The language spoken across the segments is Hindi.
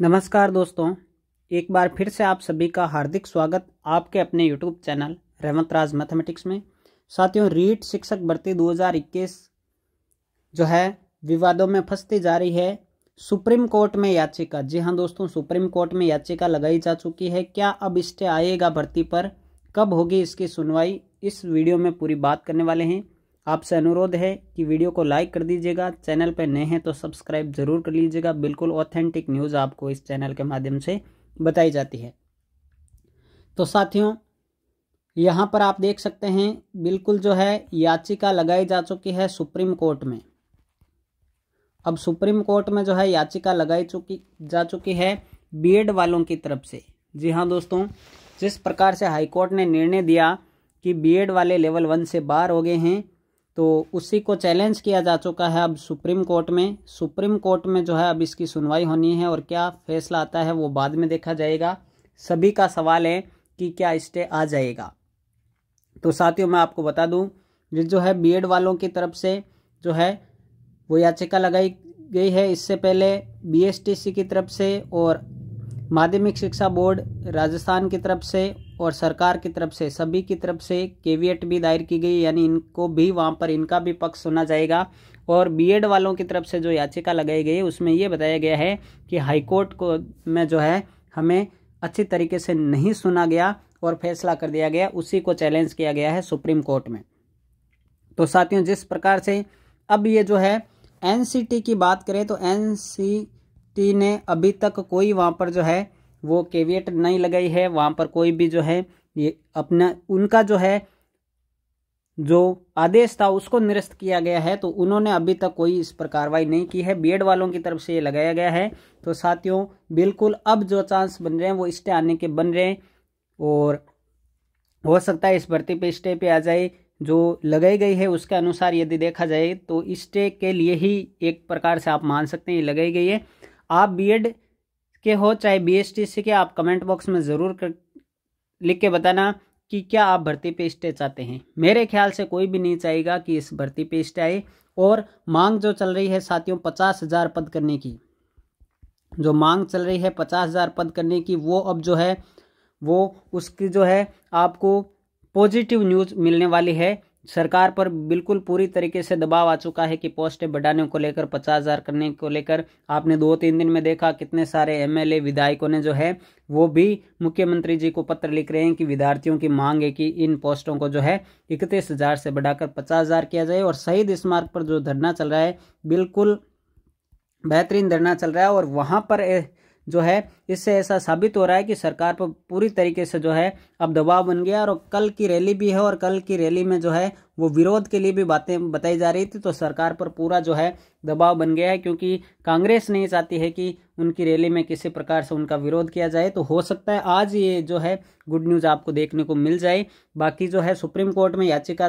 नमस्कार दोस्तों एक बार फिर से आप सभी का हार्दिक स्वागत आपके अपने YouTube channel Revant Raj mathematics में साथियों रीट शिक्षक भर्ती 2021 जो है विवादों में फंसती जा रही है सुप्रीम कोर्ट में याचिका जी हाँ दोस्तों सुप्रीम कोर्ट में याचिका लगाई जा चुकी है क्या अब स्टे आएगा भर्ती पर कब होगी इसकी सुनवाई इस वीडियो में पूरी बात करने वाले हैं आपसे अनुरोध है कि वीडियो को लाइक कर दीजिएगा चैनल पर नए हैं तो सब्सक्राइब जरूर कर लीजिएगा बिल्कुल ऑथेंटिक न्यूज़ आपको इस चैनल के माध्यम से बताई जाती है तो साथियों यहाँ पर आप देख सकते हैं बिल्कुल जो है याचिका लगाई जा चुकी है सुप्रीम कोर्ट में अब सुप्रीम कोर्ट में जो है याचिका लगाई चुकी जा चुकी है बीएड वालों की तरफ से जी हाँ दोस्तों जिस प्रकार से हाईकोर्ट ने निर्णय दिया कि बीएड वाले लेवल वन से बाहर हो गए हैं तो उसी को चैलेंज किया जा चुका है अब सुप्रीम कोर्ट में सुप्रीम कोर्ट में जो है अब इसकी सुनवाई होनी है और क्या फैसला आता है वो बाद में देखा जाएगा सभी का सवाल है कि क्या स्टे आ जाएगा तो साथियों मैं आपको बता दूं ये जो है बीएड वालों की तरफ से जो है वो याचिका लगाई गई है इससे पहले बी की तरफ से और माध्यमिक शिक्षा बोर्ड राजस्थान की तरफ से और सरकार की तरफ से सभी की तरफ से केवीएट भी दायर की गई यानी इनको भी वहाँ पर इनका भी पक्ष सुना जाएगा और बीएड वालों की तरफ से जो याचिका लगाई गई है उसमें ये बताया गया है कि हाईकोर्ट को में जो है हमें अच्छी तरीके से नहीं सुना गया और फैसला कर दिया गया उसी को चैलेंज किया गया है सुप्रीम कोर्ट में तो साथियों जिस प्रकार से अब ये जो है एनसीटी की बात करें तो एनसीटी ने अभी तक कोई वहाँ पर जो है वो केवियट नहीं लगाई है वहाँ पर कोई भी जो है ये अपना उनका जो है जो आदेश था उसको निरस्त किया गया है तो उन्होंने अभी तक कोई इस पर कार्रवाई नहीं की है बीएड वालों की तरफ से ये लगाया गया है तो साथियों बिल्कुल अब जो चांस बन रहे हैं वो स्टे आने के बन रहे हैं और हो सकता है इस भर्ती पे स्टे पे आ जाए जो लगाई गई है उसके अनुसार यदि देखा जाए तो स्टे के लिए ही एक प्रकार से आप मान सकते हैं ये लगाई गई है आप बी के हो चाहे बीएसटीसी के आप कमेंट बॉक्स में ज़रूर कर लिख के बताना कि क्या आप भर्ती पे स्टे चाहते हैं मेरे ख्याल से कोई भी नहीं चाहेगा कि इस भर्ती पे स्टे आए और मांग जो चल रही है साथियों पचास हज़ार पद करने की जो मांग चल रही है पचास हज़ार पद करने की वो अब जो है वो उसकी जो है आपको पॉजिटिव न्यूज़ मिलने वाली है सरकार पर बिल्कुल पूरी तरीके से दबाव आ चुका है कि पोस्टें बढ़ाने को लेकर पचास हज़ार करने को लेकर आपने दो तीन दिन में देखा कितने सारे एमएलए विधायकों ने जो है वो भी मुख्यमंत्री जी को पत्र लिख रहे हैं कि विद्यार्थियों की मांग है कि इन पोस्टों को जो है इकतीस हज़ार से बढ़ाकर पचास हज़ार किया जाए और शहीद स्मारक पर जो धरना चल रहा है बिल्कुल बेहतरीन धरना चल रहा है और वहाँ पर जो है इससे ऐसा साबित हो रहा है कि सरकार पर पूरी तरीके से जो है अब दबाव बन गया और कल की रैली भी है और कल की रैली में जो है वो विरोध के लिए भी बातें बताई जा रही थी तो सरकार पर पूरा जो है दबाव बन गया है क्योंकि कांग्रेस नहीं चाहती है कि उनकी रैली में किसी प्रकार से उनका विरोध किया जाए तो हो सकता है आज ये जो है गुड न्यूज़ आपको देखने को मिल जाए बाकी जो है सुप्रीम कोर्ट में याचिका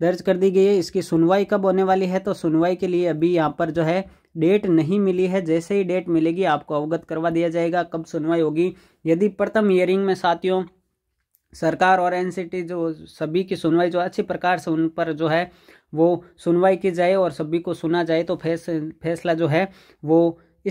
दर्ज कर दी गई है इसकी सुनवाई कब होने वाली है तो सुनवाई के लिए अभी यहाँ पर जो है डेट नहीं मिली है जैसे ही डेट मिलेगी आपको अवगत करवा दिया जाएगा कब सुनवाई होगी यदि प्रथम हियरिंग में साथियों सरकार और एनसीटी जो सभी की सुनवाई जो अच्छी प्रकार से उन पर जो है वो सुनवाई की जाए और सभी को सुना जाए तो फैस फैसला जो है वो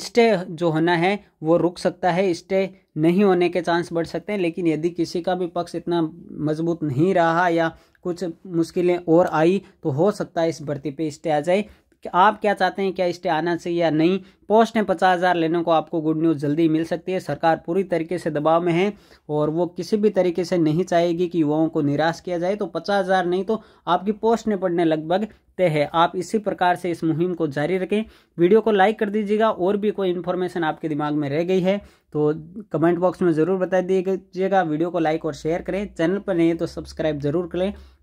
स्टे जो होना है वो रुक सकता है स्टे नहीं होने के चांस बढ़ सकते हैं लेकिन यदि किसी का भी पक्ष इतना मजबूत नहीं रहा या कुछ मुश्किलें और आई तो हो सकता है इस भर्ती पे स्टे आ जाए कि आप क्या चाहते हैं क्या स्टे आना चाहिए या नहीं पोस्ट में पचास हज़ार लेने को आपको गुड न्यूज़ जल्दी मिल सकती है सरकार पूरी तरीके से दबाव में है और वो किसी भी तरीके से नहीं चाहेगी कि युवाओं को निराश किया जाए तो पचास हज़ार नहीं तो आपकी पोस्ट में पड़ने लगभग तय है आप इसी प्रकार से इस मुहिम को जारी रखें वीडियो को लाइक कर दीजिएगा और भी कोई इन्फॉर्मेशन आपके दिमाग में रह गई है तो कमेंट बॉक्स में ज़रूर बता दीजिएगा वीडियो को लाइक और शेयर करें चैनल पर नहीं तो सब्सक्राइब जरूर करें